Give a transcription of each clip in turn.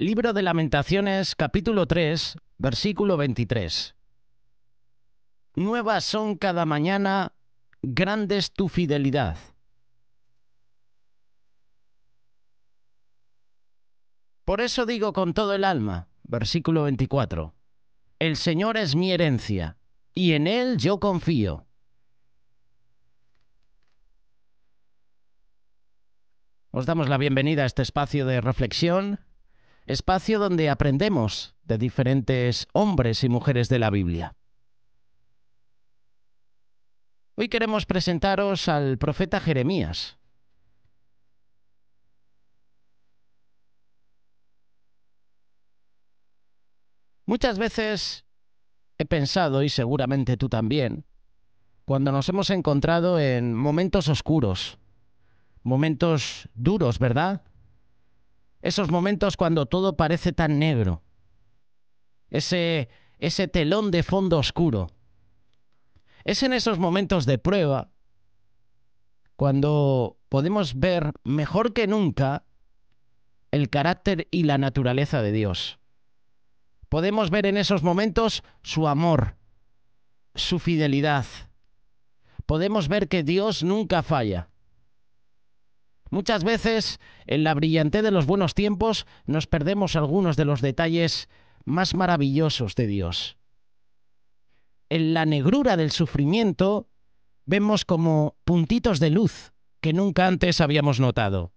Libro de Lamentaciones capítulo 3, versículo 23. Nuevas son cada mañana, grandes tu fidelidad. Por eso digo con todo el alma, versículo 24, el Señor es mi herencia, y en Él yo confío. Os damos la bienvenida a este espacio de reflexión espacio donde aprendemos de diferentes hombres y mujeres de la Biblia. Hoy queremos presentaros al profeta Jeremías. Muchas veces he pensado, y seguramente tú también, cuando nos hemos encontrado en momentos oscuros, momentos duros, ¿verdad? Esos momentos cuando todo parece tan negro. Ese, telón de fondo oscuro. Es en esos momentos de prueba cuando podemos ver mejor que nunca el carácter y la naturaleza de Dios. Podemos ver en esos momentos su amor, su fidelidad. Podemos ver que Dios nunca falla. Muchas veces, en la brillantez de los buenos tiempos, nos perdemos algunos de los detalles más maravillosos de Dios. En la negrura del sufrimiento vemos como puntitos de luz que nunca antes habíamos notado.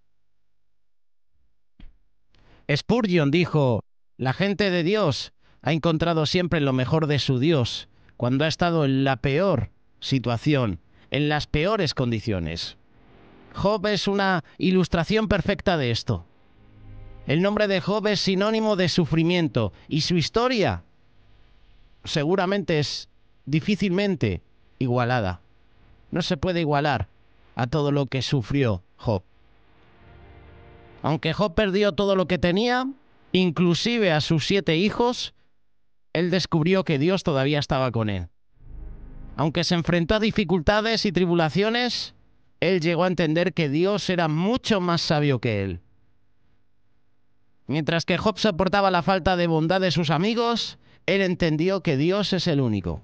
Spurgeon dijo, la gente de Dios ha encontrado siempre lo mejor de su Dios cuando ha estado en la peor situación, en las peores condiciones. Job es una ilustración perfecta de esto. El nombre de Job es sinónimo de sufrimiento y su historia seguramente es difícilmente igualada. No se puede igualar a todo lo que sufrió Job. Aunque Job perdió todo lo que tenía, inclusive a sus siete hijos, él descubrió que Dios todavía estaba con él. Aunque se enfrentó a dificultades y tribulaciones, él llegó a entender que Dios era mucho más sabio que él. Mientras que Job soportaba la falta de bondad de sus amigos, él entendió que Dios es el único,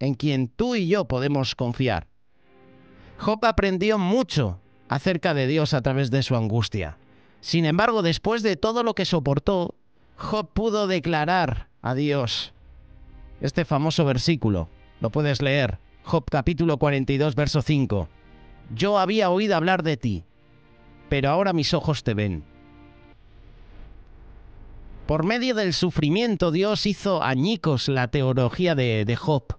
en quien tú y yo podemos confiar. Job aprendió mucho acerca de Dios a través de su angustia. Sin embargo, después de todo lo que soportó, Job pudo declarar a Dios este famoso versículo. Lo puedes leer, Job capítulo 42, verso 5. Yo había oído hablar de ti, pero ahora mis ojos te ven. Por medio del sufrimiento Dios hizo añicos la teología de, Job.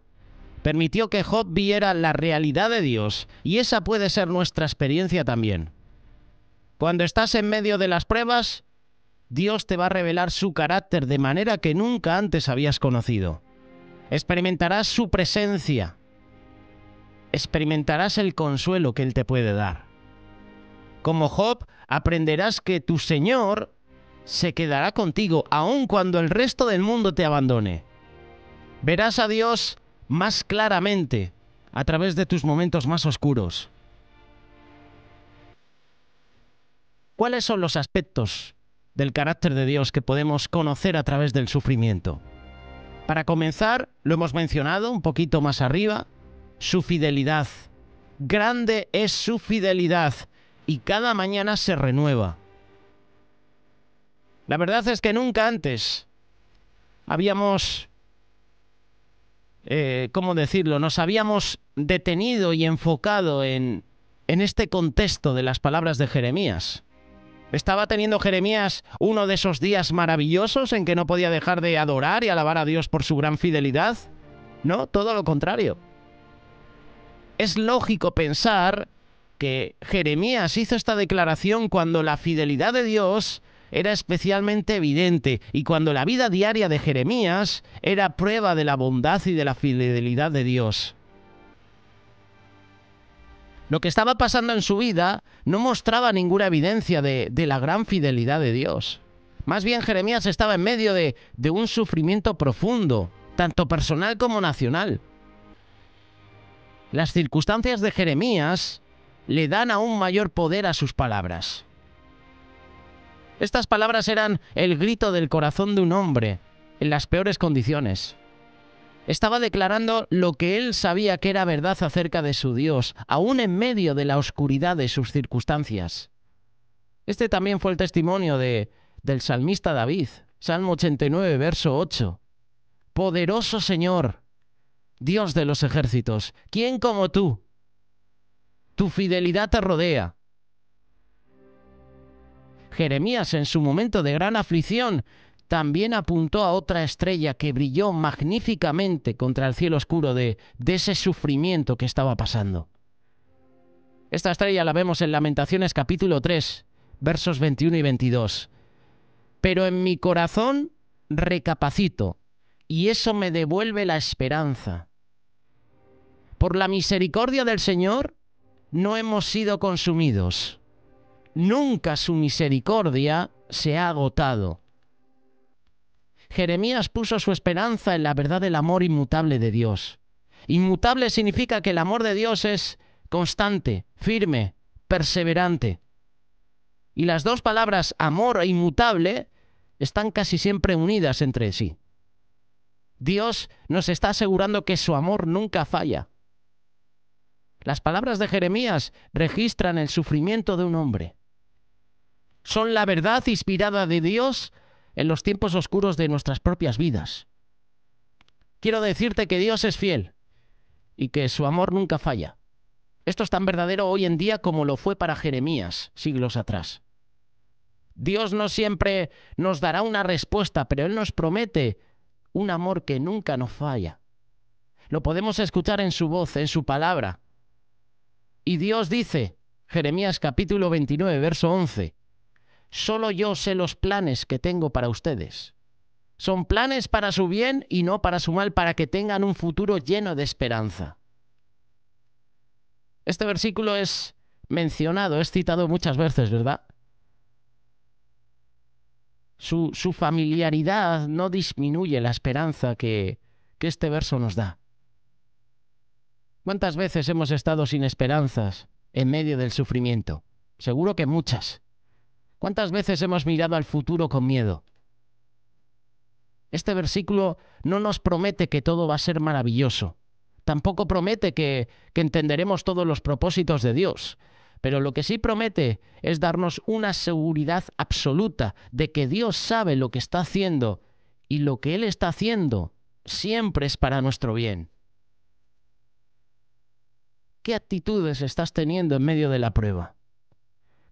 Permitió que Job viera la realidad de Dios y esa puede ser nuestra experiencia también. Cuando estás en medio de las pruebas, Dios te va a revelar su carácter de manera que nunca antes habías conocido. Experimentarás su presencia, experimentarás el consuelo que Él te puede dar. Como Job, aprenderás que tu Señor se quedará contigo, aun cuando el resto del mundo te abandone. Verás a Dios más claramente a través de tus momentos más oscuros. ¿Cuáles son los aspectos del carácter de Dios que podemos conocer a través del sufrimiento? Para comenzar, lo hemos mencionado un poquito más arriba, su fidelidad. Grande es su fidelidad y cada mañana se renueva. La verdad es que nunca antes habíamos, eh, ¿cómo decirlo?, nos habíamos detenido y enfocado en este contexto de las palabras de Jeremías. ¿Estaba teniendo Jeremías uno de esos días maravillosos en que no podía dejar de adorar y alabar a Dios por su gran fidelidad? No, todo lo contrario es lógico pensar que Jeremías hizo esta declaración cuando la fidelidad de Dios era especialmente evidente y cuando la vida diaria de Jeremías era prueba de la bondad y de la fidelidad de Dios. Lo que estaba pasando en su vida no mostraba ninguna evidencia de, la gran fidelidad de Dios. Más bien Jeremías estaba en medio de un sufrimiento profundo, tanto personal como nacional. Las circunstancias de Jeremías le dan aún mayor poder a sus palabras. Estas palabras eran el grito del corazón de un hombre en las peores condiciones. Estaba declarando lo que él sabía que era verdad acerca de su Dios, aún en medio de la oscuridad de sus circunstancias. Este también fue el testimonio de, del salmista David, Salmo 89, verso 8. Poderoso Señor, Dios de los ejércitos, ¿quién como tú? Tu fidelidad te rodea. Jeremías en su momento de gran aflicción también apuntó a otra estrella que brilló magníficamente contra el cielo oscuro de, ese sufrimiento que estaba pasando. Esta estrella la vemos en Lamentaciones capítulo 3, versos 21 y 22. Pero en mi corazón recapacito, y eso me devuelve la esperanza. Por la misericordia del Señor no hemos sido consumidos. Nunca su misericordia se ha agotado. Jeremías puso su esperanza en la verdad del amor inmutable de Dios. Inmutable significa que el amor de Dios es constante, firme, perseverante. Y las dos palabras amor e inmutable están casi siempre unidas entre sí. Dios nos está asegurando que su amor nunca falla. Las palabras de Jeremías registran el sufrimiento de un hombre. Son la verdad inspirada de Dios en los tiempos oscuros de nuestras propias vidas. Quiero decirte que Dios es fiel y que su amor nunca falla. Esto es tan verdadero hoy en día como lo fue para Jeremías siglos atrás. Dios no siempre nos dará una respuesta, pero Él nos promete un amor que nunca nos falla. Lo podemos escuchar en su voz, en su palabra, y Dios dice, Jeremías capítulo 29, verso 11, solo yo sé los planes que tengo para ustedes. Son planes para su bien y no para su mal, para que tengan un futuro lleno de esperanza. Este versículo es mencionado, es citado muchas veces, ¿verdad? Su, familiaridad no disminuye la esperanza que este verso nos da. ¿Cuántas veces hemos estado sin esperanzas en medio del sufrimiento? Seguro que muchas. ¿Cuántas veces hemos mirado al futuro con miedo? Este versículo no nos promete que todo va a ser maravilloso. Tampoco promete que, entenderemos todos los propósitos de Dios. Pero lo que sí promete es darnos una seguridad absoluta de que Dios sabe lo que está haciendo y lo que Él está haciendo siempre es para nuestro bien. ¿Qué actitudes estás teniendo en medio de la prueba?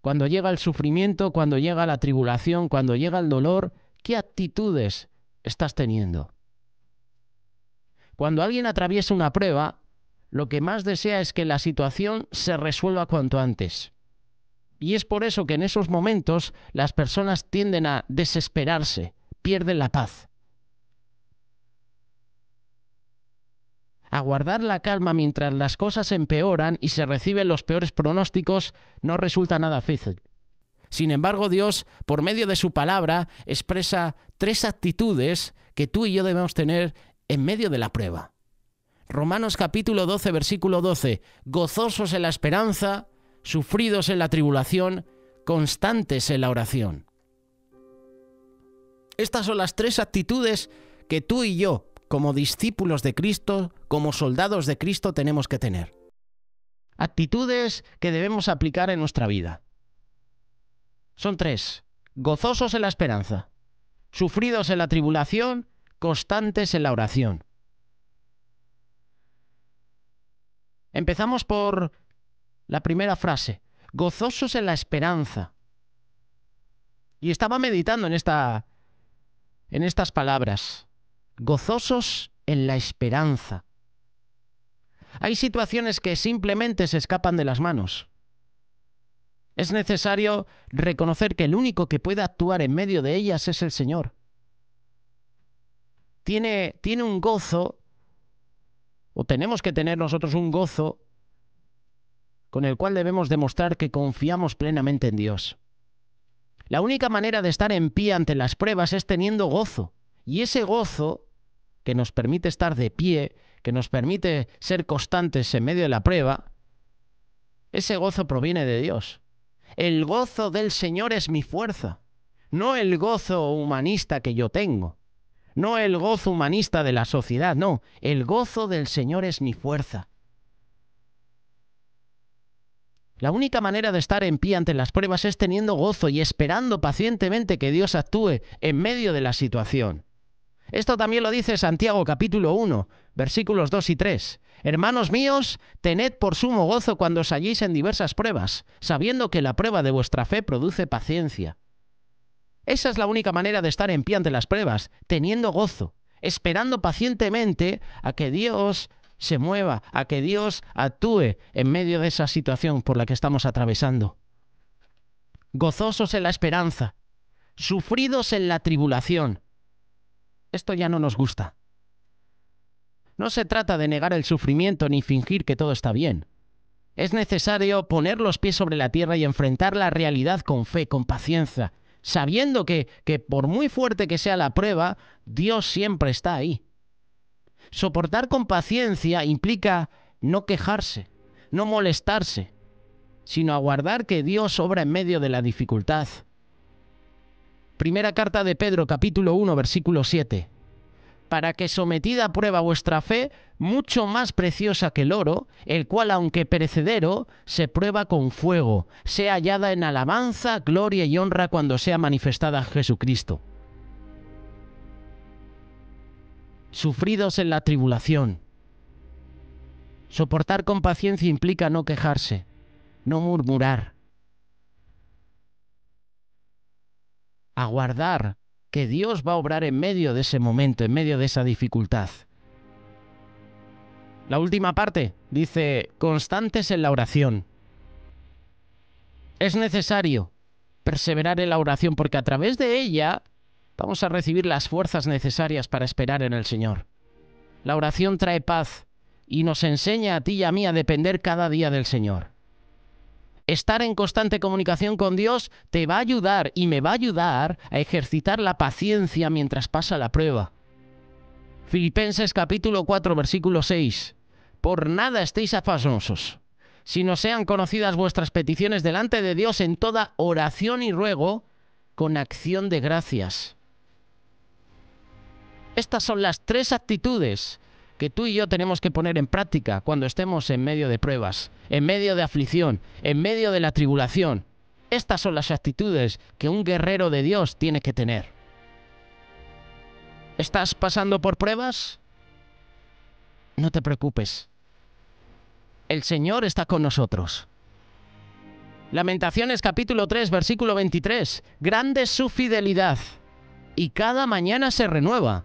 Cuando llega el sufrimiento, cuando llega la tribulación, cuando llega el dolor, ¿qué actitudes estás teniendo? Cuando alguien atraviesa una prueba, lo que más desea es que la situación se resuelva cuanto antes. Y es por eso que en esos momentos las personas tienden a desesperarse, pierden la paz. a guardar la calma mientras las cosas empeoran y se reciben los peores pronósticos no resulta nada fácil. Sin embargo, Dios, por medio de su palabra, expresa tres actitudes que tú y yo debemos tener en medio de la prueba. Romanos capítulo 12, versículo 12, gozosos en la esperanza, sufridos en la tribulación, constantes en la oración. Estas son las tres actitudes que tú y yo como discípulos de Cristo, como soldados de Cristo tenemos que tener. Actitudes que debemos aplicar en nuestra vida. Son tres. Gozosos en la esperanza, sufridos en la tribulación, constantes en la oración. Empezamos por la primera frase, gozosos en la esperanza. Y estaba meditando en esta en estas palabras gozosos en la esperanza. Hay situaciones que simplemente se escapan de las manos. Es necesario reconocer que el único que puede actuar en medio de ellas es el Señor. Tiene, tiene un gozo, o tenemos que tener nosotros un gozo, con el cual debemos demostrar que confiamos plenamente en Dios. La única manera de estar en pie ante las pruebas es teniendo gozo, y ese gozo que nos permite estar de pie, que nos permite ser constantes en medio de la prueba, ese gozo proviene de Dios. El gozo del Señor es mi fuerza, no el gozo humanista que yo tengo, no el gozo humanista de la sociedad, no, el gozo del Señor es mi fuerza. La única manera de estar en pie ante las pruebas es teniendo gozo y esperando pacientemente que Dios actúe en medio de la situación. Esto también lo dice Santiago capítulo 1, versículos 2 y 3. Hermanos míos, tened por sumo gozo cuando os halléis en diversas pruebas, sabiendo que la prueba de vuestra fe produce paciencia. Esa es la única manera de estar en pie ante las pruebas, teniendo gozo, esperando pacientemente a que Dios se mueva, a que Dios actúe en medio de esa situación por la que estamos atravesando. Gozosos en la esperanza, sufridos en la tribulación, esto ya no nos gusta. No se trata de negar el sufrimiento ni fingir que todo está bien. Es necesario poner los pies sobre la tierra y enfrentar la realidad con fe, con paciencia, sabiendo que, que por muy fuerte que sea la prueba, Dios siempre está ahí. Soportar con paciencia implica no quejarse, no molestarse, sino aguardar que Dios obra en medio de la dificultad. Primera carta de Pedro, capítulo 1, versículo 7. Para que sometida a prueba vuestra fe, mucho más preciosa que el oro, el cual aunque perecedero, se prueba con fuego, sea hallada en alabanza, gloria y honra cuando sea manifestada Jesucristo. Sufridos en la tribulación. Soportar con paciencia implica no quejarse, no murmurar, aguardar que Dios va a obrar en medio de ese momento, en medio de esa dificultad. La última parte dice, constantes en la oración. Es necesario perseverar en la oración porque a través de ella vamos a recibir las fuerzas necesarias para esperar en el Señor. La oración trae paz y nos enseña a ti y a mí a depender cada día del Señor. Estar en constante comunicación con Dios te va a ayudar y me va a ayudar a ejercitar la paciencia mientras pasa la prueba. Filipenses capítulo 4 versículo 6. Por nada estéis afanosos, sino sean conocidas vuestras peticiones delante de Dios en toda oración y ruego con acción de gracias. Estas son las tres actitudes que tú y yo tenemos que poner en práctica cuando estemos en medio de pruebas, en medio de aflicción, en medio de la tribulación. Estas son las actitudes que un guerrero de Dios tiene que tener. ¿Estás pasando por pruebas? No te preocupes. El Señor está con nosotros. Lamentaciones capítulo 3, versículo 23. Grande su fidelidad y cada mañana se renueva.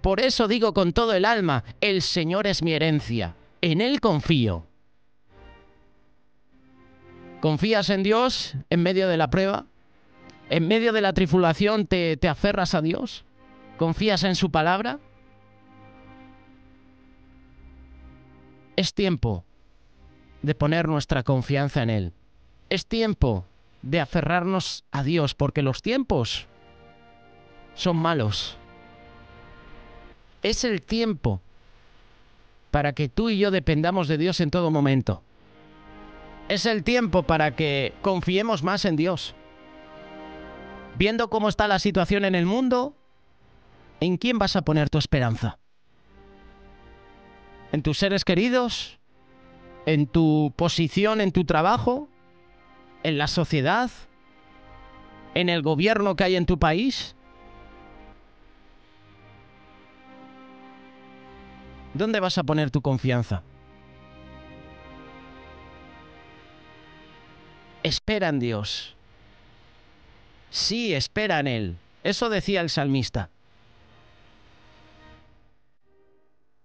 Por eso digo con todo el alma, el Señor es mi herencia, en Él confío. ¿Confías en Dios en medio de la prueba? ¿En medio de la tribulación te, te aferras a Dios? ¿Confías en su palabra? Es tiempo de poner nuestra confianza en Él. Es tiempo de aferrarnos a Dios porque los tiempos son malos. Es el tiempo para que tú y yo dependamos de Dios en todo momento. Es el tiempo para que confiemos más en Dios. Viendo cómo está la situación en el mundo, ¿en quién vas a poner tu esperanza? ¿En tus seres queridos? ¿En tu posición en tu trabajo? ¿En la sociedad? ¿En el gobierno que hay en tu país? ¿Dónde vas a poner tu confianza? Espera en Dios. Sí, espera en Él. Eso decía el salmista.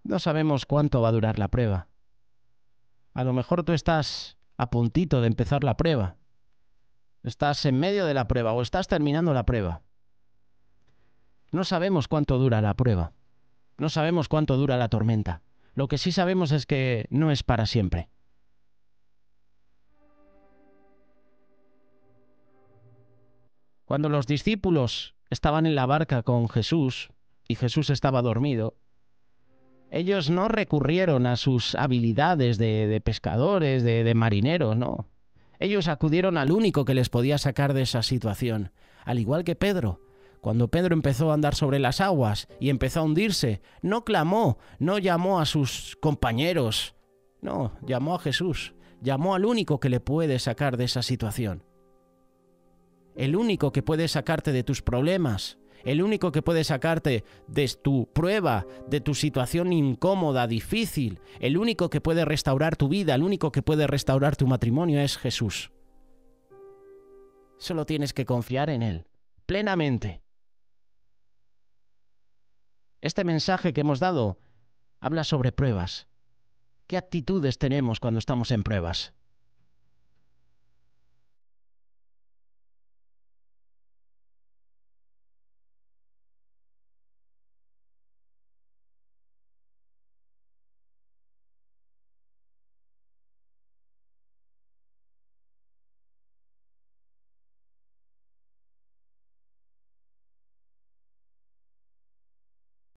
No sabemos cuánto va a durar la prueba. A lo mejor tú estás a puntito de empezar la prueba. Estás en medio de la prueba o estás terminando la prueba. No sabemos cuánto dura la prueba. No sabemos cuánto dura la tormenta. Lo que sí sabemos es que no es para siempre. Cuando los discípulos estaban en la barca con Jesús y Jesús estaba dormido, ellos no recurrieron a sus habilidades de, pescadores, de marineros, no. Ellos acudieron al único que les podía sacar de esa situación, al igual que Pedro, cuando Pedro empezó a andar sobre las aguas y empezó a hundirse, no clamó, no llamó a sus compañeros, no, llamó a Jesús, llamó al único que le puede sacar de esa situación. El único que puede sacarte de tus problemas, el único que puede sacarte de tu prueba, de tu situación incómoda, difícil, el único que puede restaurar tu vida, el único que puede restaurar tu matrimonio es Jesús. Solo tienes que confiar en Él, plenamente. Este mensaje que hemos dado habla sobre pruebas. ¿Qué actitudes tenemos cuando estamos en pruebas?